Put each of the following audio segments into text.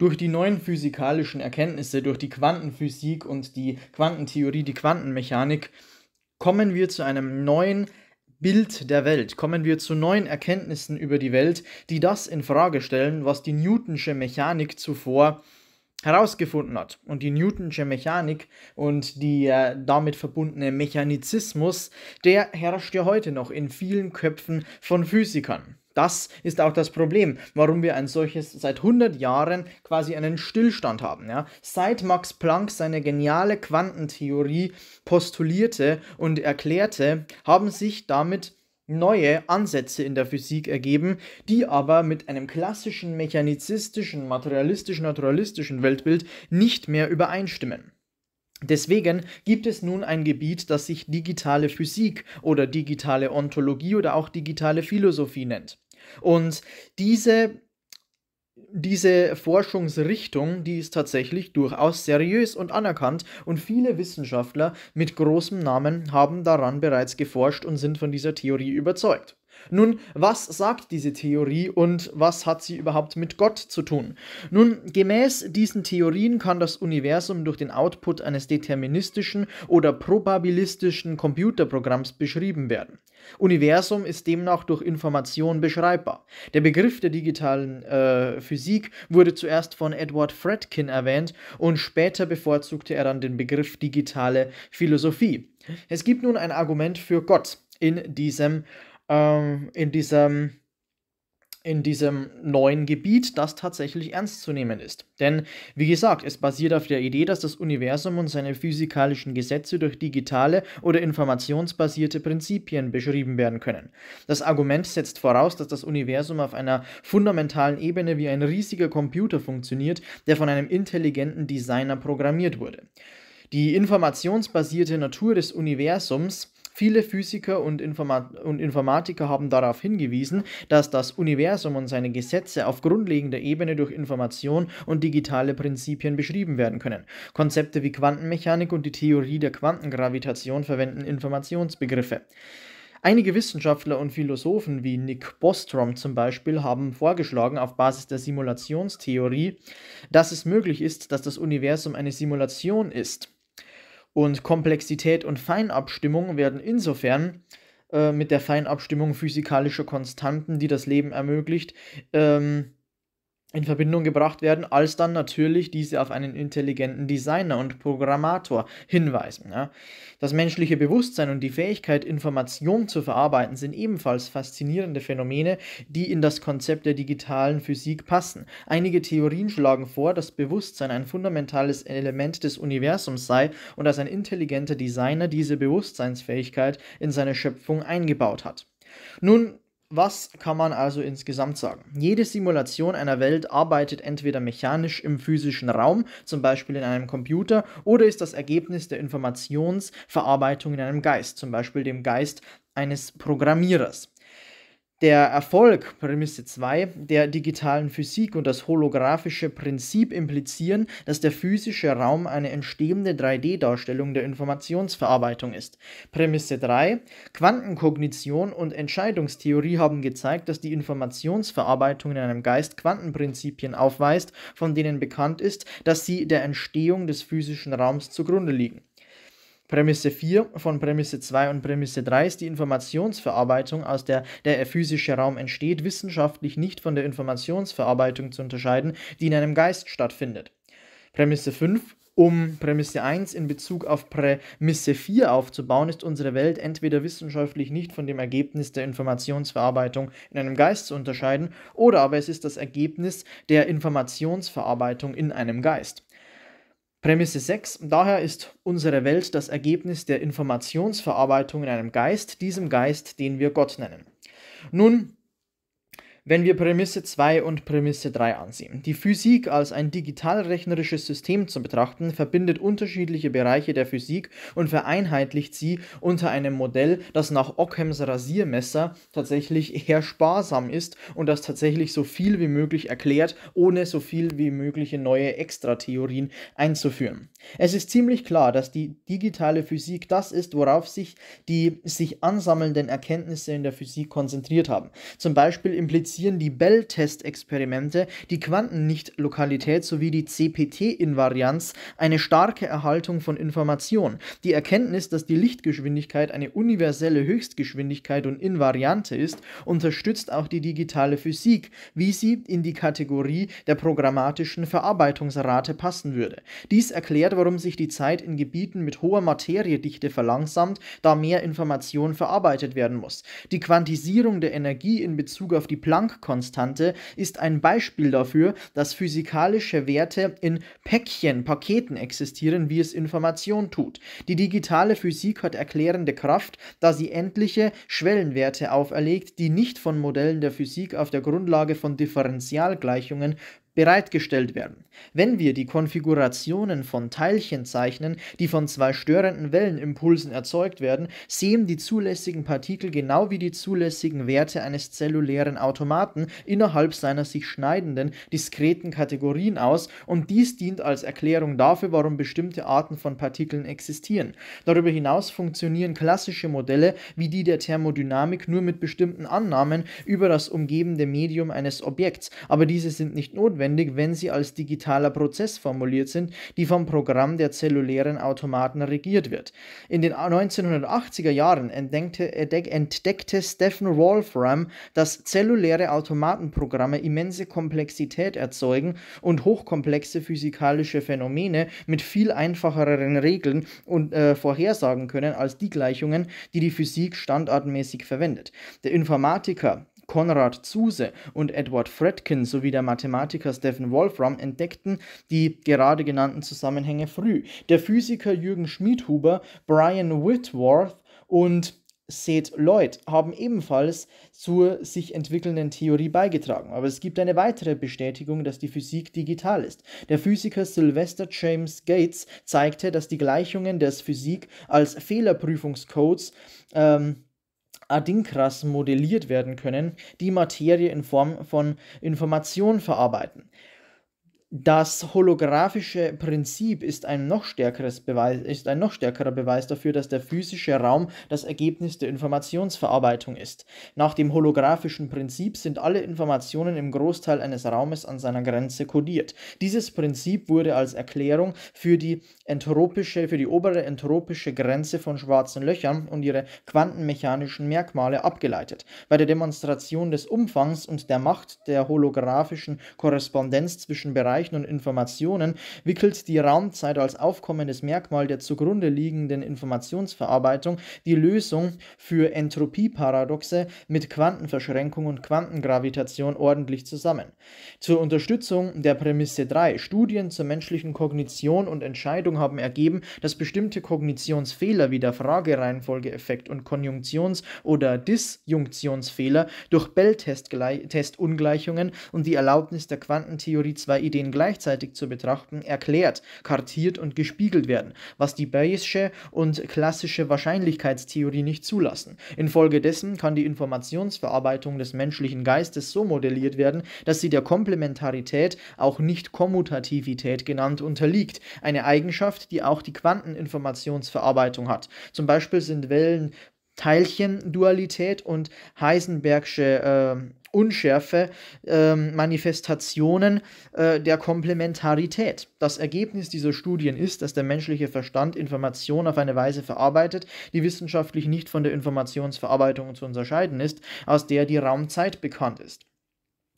Durch die neuen physikalischen Erkenntnisse, durch die Quantenphysik und die Quantentheorie, die Quantenmechanik, kommen wir zu einem neuen Bild der Welt, kommen wir zu neuen Erkenntnissen über die Welt, die das in Frage stellen, was die Newtonsche Mechanik zuvor herausgefunden hat. Und die Newtonsche Mechanik und die äh, damit verbundene Mechanizismus, der herrscht ja heute noch in vielen Köpfen von Physikern. Das ist auch das Problem, warum wir ein solches seit 100 Jahren quasi einen Stillstand haben. Ja? Seit Max Planck seine geniale Quantentheorie postulierte und erklärte, haben sich damit neue Ansätze in der Physik ergeben, die aber mit einem klassischen mechanizistischen, materialistisch-naturalistischen Weltbild nicht mehr übereinstimmen. Deswegen gibt es nun ein Gebiet, das sich digitale Physik oder digitale Ontologie oder auch digitale Philosophie nennt. Und diese, diese Forschungsrichtung, die ist tatsächlich durchaus seriös und anerkannt und viele Wissenschaftler mit großem Namen haben daran bereits geforscht und sind von dieser Theorie überzeugt. Nun, was sagt diese Theorie und was hat sie überhaupt mit Gott zu tun? Nun, gemäß diesen Theorien kann das Universum durch den Output eines deterministischen oder probabilistischen Computerprogramms beschrieben werden. Universum ist demnach durch Information beschreibbar. Der Begriff der digitalen äh, Physik wurde zuerst von Edward Fredkin erwähnt und später bevorzugte er dann den Begriff digitale Philosophie. Es gibt nun ein Argument für Gott in diesem ähm, in diesem in diesem neuen Gebiet, das tatsächlich ernst zu nehmen ist. Denn, wie gesagt, es basiert auf der Idee, dass das Universum und seine physikalischen Gesetze durch digitale oder informationsbasierte Prinzipien beschrieben werden können. Das Argument setzt voraus, dass das Universum auf einer fundamentalen Ebene wie ein riesiger Computer funktioniert, der von einem intelligenten Designer programmiert wurde. Die informationsbasierte Natur des Universums Viele Physiker und, Informat und, Informatiker haben darauf hingewiesen, dass das Universum und seine Gesetze auf grundlegender Ebene durch Information und digitale Prinzipien beschrieben werden können. Konzepte wie Quantenmechanik und die Theorie der Quantengravitation verwenden Informationsbegriffe. Einige Wissenschaftler und Philosophen wie Nick Bostrom zum Beispiel haben vorgeschlagen, auf Basis der Simulationstheorie, dass es möglich ist, dass das Universum eine Simulation ist. Und Komplexität und Feinabstimmung werden insofern äh, mit der Feinabstimmung physikalischer Konstanten, die das Leben ermöglicht, ähm, in Verbindung gebracht werden, als dann natürlich diese auf einen intelligenten Designer und Programmator hinweisen. Ja. Das menschliche Bewusstsein und die Fähigkeit, Informationen zu verarbeiten, sind ebenfalls faszinierende Phänomene, die in das Konzept der digitalen Physik passen. Einige Theorien schlagen vor, dass Bewusstsein ein fundamentales Element des Universums sei und dass ein intelligenter Designer diese Bewusstseinsfähigkeit in seine Schöpfung eingebaut hat. Nun was kann man also insgesamt sagen? Jede Simulation einer Welt arbeitet entweder mechanisch im physischen Raum, zum Beispiel in einem Computer, oder ist das Ergebnis der Informationsverarbeitung in einem Geist, zum Beispiel dem Geist eines Programmierers. Der Erfolg, Prämisse 2, der digitalen Physik und das holographische Prinzip implizieren, dass der physische Raum eine entstehende 3D-Darstellung der Informationsverarbeitung ist. Prämisse 3, Quantenkognition und Entscheidungstheorie haben gezeigt, dass die Informationsverarbeitung in einem Geist Quantenprinzipien aufweist, von denen bekannt ist, dass sie der Entstehung des physischen Raums zugrunde liegen. Prämisse 4 von Prämisse 2 und Prämisse 3 ist die Informationsverarbeitung, aus der der physische Raum entsteht, wissenschaftlich nicht von der Informationsverarbeitung zu unterscheiden, die in einem Geist stattfindet. Prämisse 5 um Prämisse 1 in Bezug auf Prämisse 4 aufzubauen, ist unsere Welt entweder wissenschaftlich nicht von dem Ergebnis der Informationsverarbeitung in einem Geist zu unterscheiden, oder aber es ist das Ergebnis der Informationsverarbeitung in einem Geist. Prämisse 6. Daher ist unsere Welt das Ergebnis der Informationsverarbeitung in einem Geist, diesem Geist, den wir Gott nennen. Nun, wenn wir Prämisse 2 und Prämisse 3 ansehen. Die Physik als ein digitalrechnerisches System zu betrachten, verbindet unterschiedliche Bereiche der Physik und vereinheitlicht sie unter einem Modell, das nach Ockhams Rasiermesser tatsächlich eher sparsam ist und das tatsächlich so viel wie möglich erklärt, ohne so viel wie mögliche neue Extratheorien einzuführen. Es ist ziemlich klar, dass die digitale Physik das ist, worauf sich die sich ansammelnden Erkenntnisse in der Physik konzentriert haben. Zum Beispiel impliziert implizieren die Bell-Test-Experimente, die Quantennichtlokalität sowie die CPT-Invarianz eine starke Erhaltung von Information. Die Erkenntnis, dass die Lichtgeschwindigkeit eine universelle Höchstgeschwindigkeit und Invariante ist, unterstützt auch die digitale Physik, wie sie in die Kategorie der programmatischen Verarbeitungsrate passen würde. Dies erklärt, warum sich die Zeit in Gebieten mit hoher Materiedichte verlangsamt, da mehr Information verarbeitet werden muss. Die Quantisierung der Energie in Bezug auf die Planck Planck-Konstante ist ein Beispiel dafür, dass physikalische Werte in Päckchen, Paketen existieren, wie es Information tut. Die digitale Physik hat erklärende Kraft, da sie endliche Schwellenwerte auferlegt, die nicht von Modellen der Physik auf der Grundlage von Differentialgleichungen bereitgestellt werden. Wenn wir die Konfigurationen von Teilchen zeichnen, die von zwei störenden Wellenimpulsen erzeugt werden, sehen die zulässigen Partikel genau wie die zulässigen Werte eines zellulären Automaten innerhalb seiner sich schneidenden, diskreten Kategorien aus und dies dient als Erklärung dafür, warum bestimmte Arten von Partikeln existieren. Darüber hinaus funktionieren klassische Modelle wie die der Thermodynamik nur mit bestimmten Annahmen über das umgebende Medium eines Objekts, aber diese sind nicht notwendig notwendig, wenn sie als digitaler Prozess formuliert sind, die vom Programm der zellulären Automaten regiert wird. In den 1980er Jahren entdeckte, entdeckte Stephen Wolfram, dass zelluläre Automatenprogramme immense Komplexität erzeugen und hochkomplexe physikalische Phänomene mit viel einfacheren Regeln und äh, vorhersagen können als die Gleichungen, die die Physik standardmäßig verwendet. Der Informatiker Konrad Zuse und Edward Fredkin sowie der Mathematiker Stephen Wolfram entdeckten die gerade genannten Zusammenhänge früh. Der Physiker Jürgen Schmiedhuber, Brian Whitworth und Seth Lloyd haben ebenfalls zur sich entwickelnden Theorie beigetragen. Aber es gibt eine weitere Bestätigung, dass die Physik digital ist. Der Physiker Sylvester James Gates zeigte, dass die Gleichungen der Physik als Fehlerprüfungscodes ähm, Adinkras modelliert werden können, die Materie in Form von Information verarbeiten. Das holographische Prinzip ist ein, noch stärkeres Beweis, ist ein noch stärkerer Beweis dafür, dass der physische Raum das Ergebnis der Informationsverarbeitung ist. Nach dem holographischen Prinzip sind alle Informationen im Großteil eines Raumes an seiner Grenze kodiert. Dieses Prinzip wurde als Erklärung für die entropische, für die obere entropische Grenze von schwarzen Löchern und ihre quantenmechanischen Merkmale abgeleitet. Bei der Demonstration des Umfangs und der Macht der holographischen Korrespondenz zwischen Bereichen Zeichen und Informationen wickelt die Raumzeit als aufkommendes Merkmal der zugrunde liegenden Informationsverarbeitung die Lösung für Entropieparadoxe mit Quantenverschränkung und Quantengravitation ordentlich zusammen. Zur Unterstützung der Prämisse 3. Studien zur menschlichen Kognition und Entscheidung haben ergeben, dass bestimmte Kognitionsfehler wie der Fragereihenfolgeeffekt und Konjunktions- oder Disjunktionsfehler durch bell testungleichungen und die Erlaubnis der Quantentheorie zwei Ideen gleichzeitig zu betrachten, erklärt, kartiert und gespiegelt werden, was die Bayesche und klassische Wahrscheinlichkeitstheorie nicht zulassen. Infolgedessen kann die Informationsverarbeitung des menschlichen Geistes so modelliert werden, dass sie der Komplementarität, auch nicht Kommutativität genannt, unterliegt, eine Eigenschaft, die auch die Quanteninformationsverarbeitung hat. Zum Beispiel sind Wellen Teilchendualität und Heisenbergsche äh, Unschärfe, äh, Manifestationen äh, der Komplementarität. Das Ergebnis dieser Studien ist, dass der menschliche Verstand Information auf eine Weise verarbeitet, die wissenschaftlich nicht von der Informationsverarbeitung zu unterscheiden ist, aus der die Raumzeit bekannt ist.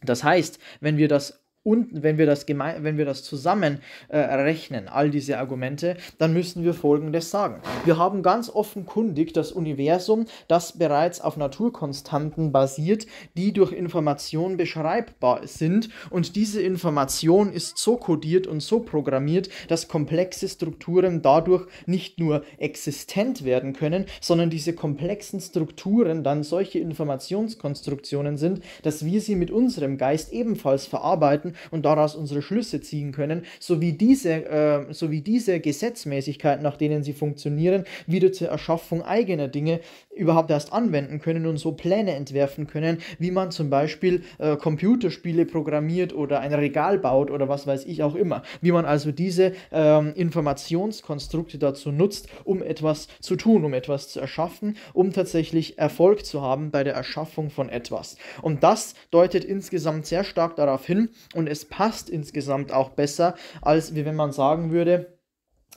Das heißt, wenn wir das und wenn wir das, geme wenn wir das zusammen äh, rechnen, all diese Argumente, dann müssen wir Folgendes sagen. Wir haben ganz offenkundig das Universum, das bereits auf Naturkonstanten basiert, die durch Information beschreibbar sind und diese Information ist so kodiert und so programmiert, dass komplexe Strukturen dadurch nicht nur existent werden können, sondern diese komplexen Strukturen dann solche Informationskonstruktionen sind, dass wir sie mit unserem Geist ebenfalls verarbeiten und daraus unsere Schlüsse ziehen können, sowie diese, äh, sowie diese Gesetzmäßigkeiten, nach denen sie funktionieren, wieder zur Erschaffung eigener Dinge überhaupt erst anwenden können und so Pläne entwerfen können, wie man zum Beispiel äh, Computerspiele programmiert oder ein Regal baut oder was weiß ich auch immer. Wie man also diese ähm, Informationskonstrukte dazu nutzt, um etwas zu tun, um etwas zu erschaffen, um tatsächlich Erfolg zu haben bei der Erschaffung von etwas. Und das deutet insgesamt sehr stark darauf hin und und es passt insgesamt auch besser, als wie wenn man sagen würde,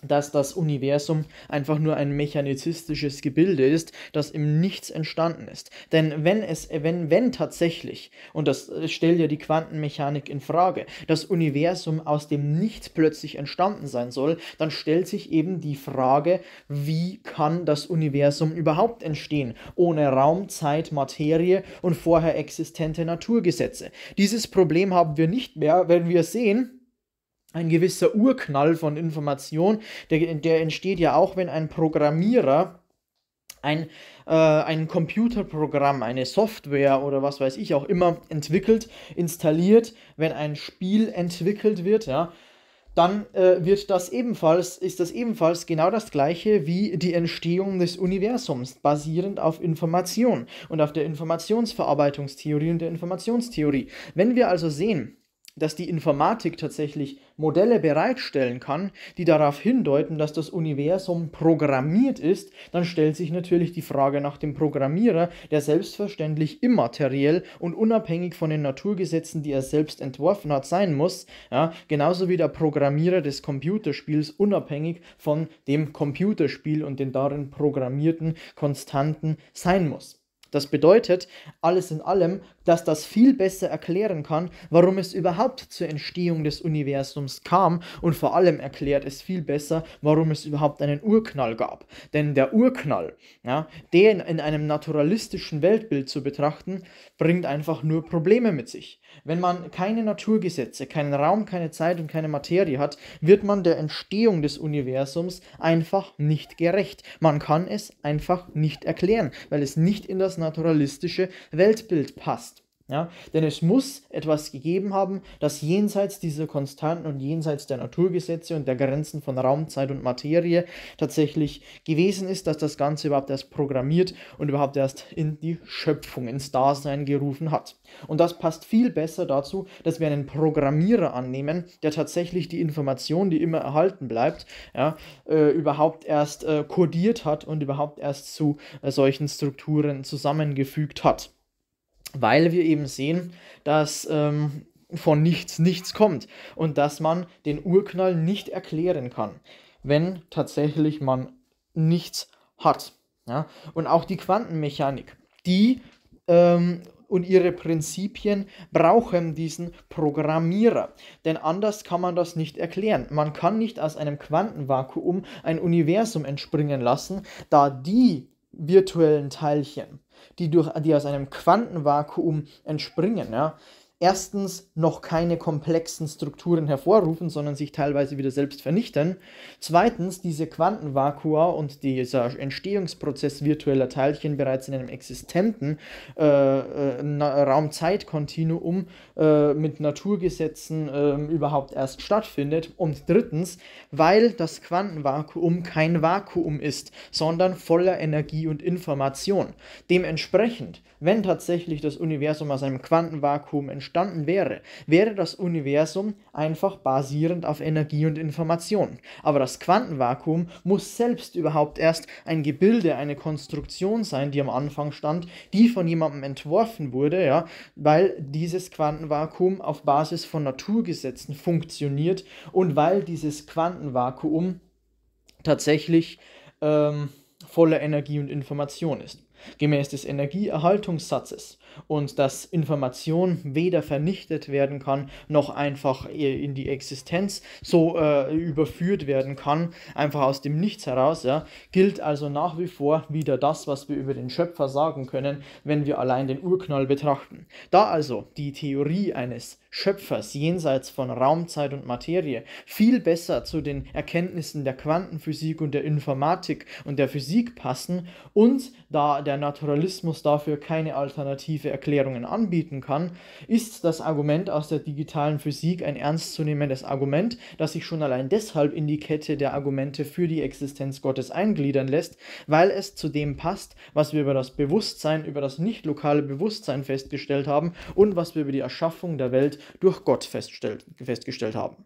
dass das Universum einfach nur ein mechanizistisches Gebilde ist, das im Nichts entstanden ist. Denn wenn es, wenn, wenn tatsächlich, und das äh, stellt ja die Quantenmechanik in Frage, das Universum aus dem Nichts plötzlich entstanden sein soll, dann stellt sich eben die Frage, wie kann das Universum überhaupt entstehen, ohne Raum, Zeit, Materie und vorher existente Naturgesetze. Dieses Problem haben wir nicht mehr, wenn wir sehen, ein gewisser Urknall von Information, der, der entsteht ja auch, wenn ein Programmierer ein, äh, ein Computerprogramm, eine Software oder was weiß ich auch immer entwickelt, installiert, wenn ein Spiel entwickelt wird, ja, dann äh, wird das ebenfalls, ist das ebenfalls genau das gleiche wie die Entstehung des Universums, basierend auf Information und auf der Informationsverarbeitungstheorie und der Informationstheorie. Wenn wir also sehen, dass die Informatik tatsächlich Modelle bereitstellen kann, die darauf hindeuten, dass das Universum programmiert ist, dann stellt sich natürlich die Frage nach dem Programmierer, der selbstverständlich immateriell und unabhängig von den Naturgesetzen, die er selbst entworfen hat, sein muss, ja, genauso wie der Programmierer des Computerspiels unabhängig von dem Computerspiel und den darin programmierten Konstanten sein muss. Das bedeutet, alles in allem das das viel besser erklären kann, warum es überhaupt zur Entstehung des Universums kam und vor allem erklärt es viel besser, warum es überhaupt einen Urknall gab. Denn der Urknall, ja, den in einem naturalistischen Weltbild zu betrachten, bringt einfach nur Probleme mit sich. Wenn man keine Naturgesetze, keinen Raum, keine Zeit und keine Materie hat, wird man der Entstehung des Universums einfach nicht gerecht. Man kann es einfach nicht erklären, weil es nicht in das naturalistische Weltbild passt. Ja? Denn es muss etwas gegeben haben, das jenseits dieser Konstanten und jenseits der Naturgesetze und der Grenzen von Raum, Zeit und Materie tatsächlich gewesen ist, dass das Ganze überhaupt erst programmiert und überhaupt erst in die Schöpfung, ins Dasein gerufen hat. Und das passt viel besser dazu, dass wir einen Programmierer annehmen, der tatsächlich die Information, die immer erhalten bleibt, ja, äh, überhaupt erst äh, kodiert hat und überhaupt erst zu äh, solchen Strukturen zusammengefügt hat weil wir eben sehen, dass ähm, von nichts nichts kommt und dass man den Urknall nicht erklären kann, wenn tatsächlich man nichts hat. Ja? Und auch die Quantenmechanik, die ähm, und ihre Prinzipien brauchen diesen Programmierer. Denn anders kann man das nicht erklären. Man kann nicht aus einem Quantenvakuum ein Universum entspringen lassen, da die virtuellen Teilchen die, durch, die aus einem Quantenvakuum entspringen. Ja? erstens noch keine komplexen Strukturen hervorrufen, sondern sich teilweise wieder selbst vernichten. Zweitens diese Quantenvakua und dieser Entstehungsprozess virtueller Teilchen bereits in einem existenten äh, äh, Raum-Zeit-Kontinuum äh, mit Naturgesetzen ähm, überhaupt erst stattfindet. Und drittens, weil das Quantenvakuum kein Vakuum ist, sondern voller Energie und Information. Dementsprechend, wenn tatsächlich das Universum aus einem Quantenvakuum entsteht, entstanden wäre, wäre das Universum einfach basierend auf Energie und Information. Aber das Quantenvakuum muss selbst überhaupt erst ein Gebilde, eine Konstruktion sein, die am Anfang stand, die von jemandem entworfen wurde, ja, weil dieses Quantenvakuum auf Basis von Naturgesetzen funktioniert und weil dieses Quantenvakuum tatsächlich ähm, voller Energie und Information ist gemäß des Energieerhaltungssatzes und dass Information weder vernichtet werden kann noch einfach äh, in die Existenz so äh, überführt werden kann, einfach aus dem Nichts heraus, ja, gilt also nach wie vor wieder das, was wir über den Schöpfer sagen können, wenn wir allein den Urknall betrachten. Da also die Theorie eines Schöpfers jenseits von Raumzeit und Materie viel besser zu den Erkenntnissen der Quantenphysik und der Informatik und der Physik passen und da der Naturalismus dafür keine alternative Erklärungen anbieten kann, ist das Argument aus der digitalen Physik ein ernstzunehmendes Argument, das sich schon allein deshalb in die Kette der Argumente für die Existenz Gottes eingliedern lässt, weil es zu dem passt, was wir über das Bewusstsein, über das nicht lokale Bewusstsein festgestellt haben und was wir über die Erschaffung der Welt durch Gott festgestellt haben.